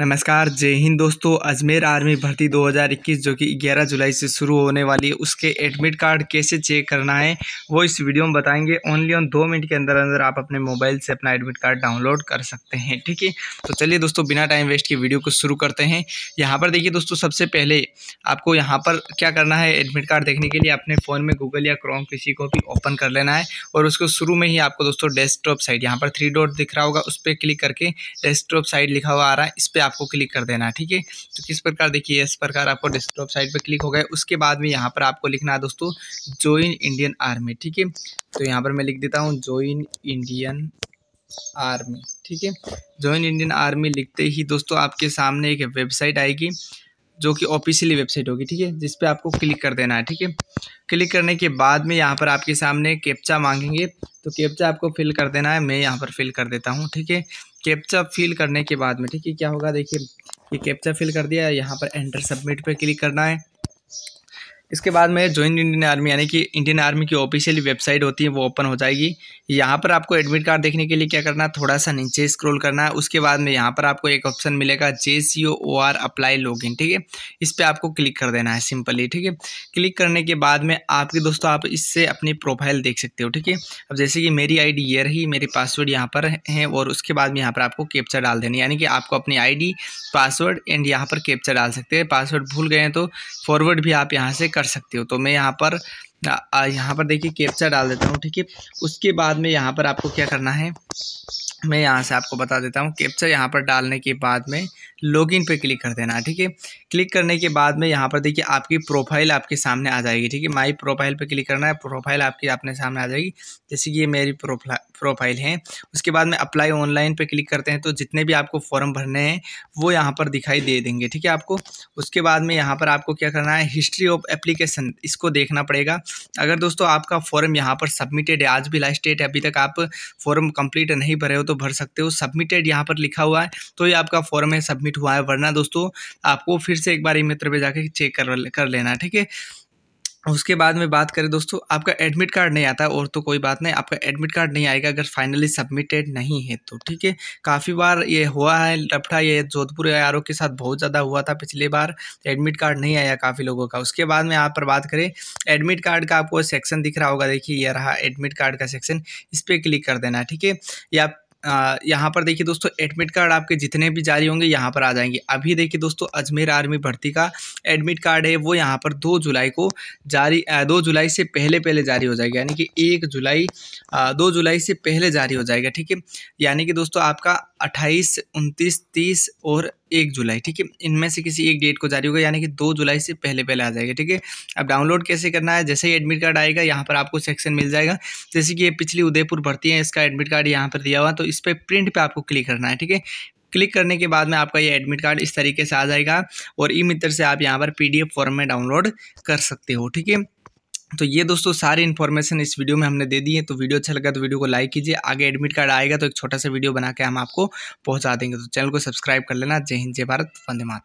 नमस्कार जय हिंद दोस्तों अजमेर आर्मी भर्ती 2021 जो कि 11 जुलाई से शुरू होने वाली है उसके एडमिट कार्ड कैसे चेक करना है वो इस वीडियो में बताएंगे ओनली ऑन दो मिनट के अंदर अंदर आप अपने मोबाइल से अपना एडमिट कार्ड डाउनलोड कर सकते हैं ठीक है तो चलिए दोस्तों बिना टाइम वेस्ट के वीडियो को शुरू करते हैं यहाँ पर देखिए दोस्तों सबसे पहले आपको यहाँ पर क्या करना है एडमिट कार्ड देखने के लिए अपने फ़ोन में गूगल या क्रोम किसी को भी ओपन कर लेना है और उसको शुरू में ही आपको दोस्तों डेस्कटॉप साइड यहाँ पर थ्री डॉट दिख रहा होगा उस पर क्लिक करके डेस्कटॉप साइड लिखा हुआ आ रहा है इस पर आपको क्लिक कर देना है ठीक है तो किस प्रकार देखिए इस प्रकार आपको डेस्कटॉप साइट पर क्लिक हो गए उसके बाद में यहाँ पर आपको लिखना है दोस्तों ज्वाइन इंडियन आर्मी ठीक है तो यहाँ पर मैं लिख देता हूँ ज्वाइन इंडियन आर्मी ठीक है ज्वाइन इंडियन आर्मी लिखते ही दोस्तों आपके सामने एक वेबसाइट आएगी जो कि ऑफिशियली वेबसाइट होगी ठीक है जिस पे आपको क्लिक कर देना है ठीक है क्लिक करने के बाद में यहाँ पर आपके सामने कैप्चा मांगेंगे तो कैप्चा आपको फिल कर देना है मैं यहाँ पर फिल कर देता हूँ ठीक है कैप्चा फिल करने के बाद में ठीक है क्या होगा देखिए ये कैप्चा फिल कर दिया यहाँ पर एंटर सबमिट पर क्लिक करना है इसके बाद में ज्वाइन इंडियन आर्मी यानी कि इंडियन आर्मी की ऑफिशियल वेबसाइट होती है वो ओपन हो जाएगी यहाँ पर आपको एडमिट कार्ड देखने के लिए क्या करना है थोड़ा सा नीचे स्क्रॉल करना है उसके बाद में यहाँ पर आपको एक ऑप्शन मिलेगा जे सी ओ ओ आर अप्लाई इन ठीक है इस पर आपको क्लिक कर देना है सिंपली ठीक है क्लिक करने के बाद में आपके दोस्तों आप इससे अपनी प्रोफाइल देख सकते हो ठीक है अब जैसे कि मेरी आई ये रही मेरी पासवर्ड यहाँ पर है और उसके बाद में यहाँ पर आपको कैप्चर डाल देना यानी कि आपको अपनी आई पासवर्ड एंड यहाँ पर कैप्चर डाल सकते हैं पासवर्ड भूल गए हैं तो फॉरवर्ड भी आप यहाँ से कर सकते हो तो मैं यहाँ पर यहाँ पर देखिए कैप्चा डाल देता हूँ ठीक है उसके बाद में यहाँ पर आपको क्या करना है मैं यहाँ से आपको बता देता हूँ कैप्चर यहाँ पर डालने के बाद में लॉगिन पे क्लिक कर देना ठीक है क्लिक करने के बाद में यहाँ पर देखिए आपकी प्रोफाइल आपके सामने आ जाएगी ठीक है माई प्रोफाइल पे क्लिक करना है प्रोफाइल आपकी अपने सामने आ जाएगी जैसे कि ये मेरी प्रोफाइल है उसके बाद में अप्लाई ऑनलाइन पर क्लिक करते हैं तो जितने भी आपको फॉर्म भरने हैं वो यहाँ पर दिखाई दे देंगे ठीक है आपको उसके बाद में यहाँ पर आपको क्या करना है हिस्ट्री ऑफ एप्लीकेशन इसको देखना पड़ेगा अगर दोस्तों आपका फॉर्म यहाँ पर सबमिटेड है आज भी लास्ट डेट है अभी तक आप फॉर्म कंप्लीट नहीं भरे हो तो भर सकते हो सबमिटेड यहाँ पर लिखा हुआ है तो ये आपका फॉर्म है सबमिट हुआ है वरना दोस्तों आपको फिर से एक बार ई मित्र पर जाकर चेक कर कर लेना ठीक है उसके बाद में बात करें दोस्तों आपका एडमिट कार्ड नहीं आता और तो कोई बात नहीं आपका एडमिट कार्ड नहीं आएगा अगर फाइनली सबमिटेड नहीं है तो ठीक है काफ़ी बार ये हुआ है लपटा ये जोधपुर आर के साथ बहुत ज़्यादा हुआ था पिछले बार एडमिट कार्ड नहीं आया काफ़ी लोगों का उसके बाद में यहाँ पर बात करें एडमिट कार्ड का आपको सेक्शन दिख रहा होगा देखिए यह रहा एडमिट कार्ड का सेक्शन इस पर क्लिक कर देना ठीक है या यहाँ पर देखिए दोस्तों एडमिट कार्ड आपके जितने भी जारी होंगे यहाँ पर आ जाएंगे अभी देखिए दोस्तों अजमेर आर्मी भर्ती का एडमिट कार्ड है वो यहाँ पर दो जुलाई को जारी दो जुलाई से पहले पहले जारी हो जाएगा यानी कि एक जुलाई दो जुलाई से पहले जारी हो जाएगा ठीक है यानी कि दोस्तों आपका अट्ठाईस उनतीस तीस और एक जुलाई ठीक है इनमें से किसी एक डेट को जारी होगा यानी कि दो जुलाई से पहले पहले आ जाएगा ठीक है अब डाउनलोड कैसे करना है जैसे ही एडमिट कार्ड आएगा यहाँ पर आपको सेक्शन मिल जाएगा जैसे कि ये पिछली उदयपुर भर्ती है इसका एडमिट कार्ड यहाँ पर दिया हुआ तो इस पर प्रिंट पर आपको क्लिक करना है ठीक है क्लिक करने के बाद में आपका ये एडमिट कार्ड इस तरीके से आ जाएगा और ई मित्र से आप यहाँ पर पी फॉर्म में डाउनलोड कर सकते हो ठीक है तो ये दोस्तों सारी इन्फॉर्मेशन इस वीडियो में हमने दे दी है तो वीडियो अच्छा लगा तो वीडियो को लाइक कीजिए आगे एडमिट कार्ड आएगा तो एक छोटा सा वीडियो बना के हम आपको पहुंचा देंगे तो चैनल को सब्सक्राइब कर लेना जय हिंद जय भारत वंदे मातरम